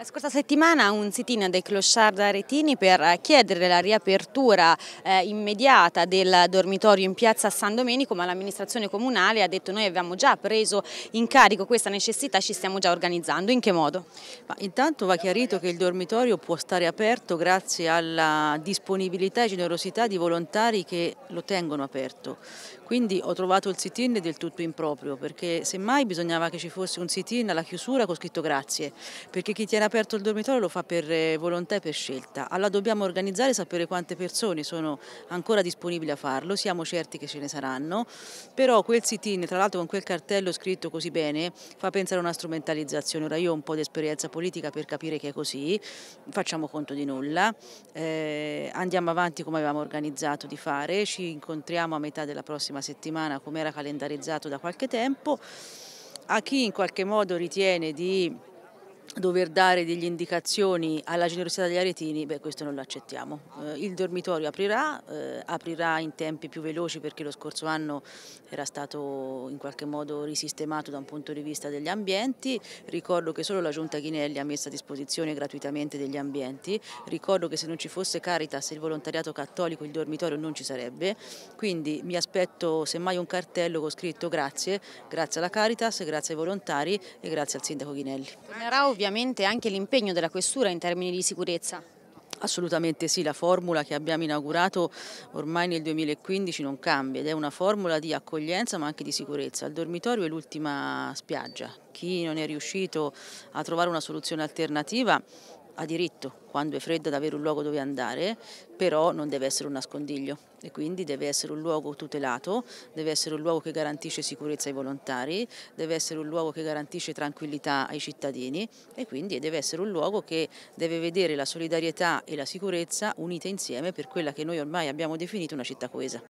La scorsa settimana un sit-in dei clochard aretini per chiedere la riapertura eh, immediata del dormitorio in piazza San Domenico, ma l'amministrazione comunale ha detto noi abbiamo già preso in carico questa necessità, ci stiamo già organizzando. In che modo? Ma intanto va chiarito che il dormitorio può stare aperto grazie alla disponibilità e generosità di volontari che lo tengono aperto. Quindi ho trovato il sit-in del tutto improprio, perché semmai bisognava che ci fosse un sit-in alla chiusura con scritto grazie, perché chi tiene aperto il dormitorio lo fa per eh, volontà e per scelta. Allora dobbiamo organizzare e sapere quante persone sono ancora disponibili a farlo, siamo certi che ce ne saranno, però quel sit-in, tra l'altro con quel cartello scritto così bene, fa pensare a una strumentalizzazione. Ora io ho un po' di esperienza politica per capire che è così, facciamo conto di nulla, eh, andiamo avanti come avevamo organizzato di fare, ci incontriamo a metà della prossima settimana come era calendarizzato da qualche tempo. A chi in qualche modo ritiene di dover dare delle indicazioni alla generosità degli aretini, beh, questo non lo accettiamo. Eh, il dormitorio aprirà, eh, aprirà in tempi più veloci perché lo scorso anno era stato in qualche modo risistemato da un punto di vista degli ambienti, ricordo che solo la Giunta Ghinelli ha messo a disposizione gratuitamente degli ambienti, ricordo che se non ci fosse Caritas e il volontariato cattolico il dormitorio non ci sarebbe, quindi mi aspetto semmai un cartello con scritto grazie, grazie alla Caritas, grazie ai volontari e grazie al Sindaco Ghinelli ovviamente anche l'impegno della questura in termini di sicurezza. Assolutamente sì, la formula che abbiamo inaugurato ormai nel 2015 non cambia ed è una formula di accoglienza ma anche di sicurezza. Il dormitorio è l'ultima spiaggia, chi non è riuscito a trovare una soluzione alternativa ha diritto, quando è fredda, ad avere un luogo dove andare, però non deve essere un nascondiglio e quindi deve essere un luogo tutelato, deve essere un luogo che garantisce sicurezza ai volontari, deve essere un luogo che garantisce tranquillità ai cittadini e quindi deve essere un luogo che deve vedere la solidarietà e la sicurezza unite insieme per quella che noi ormai abbiamo definito una città coesa.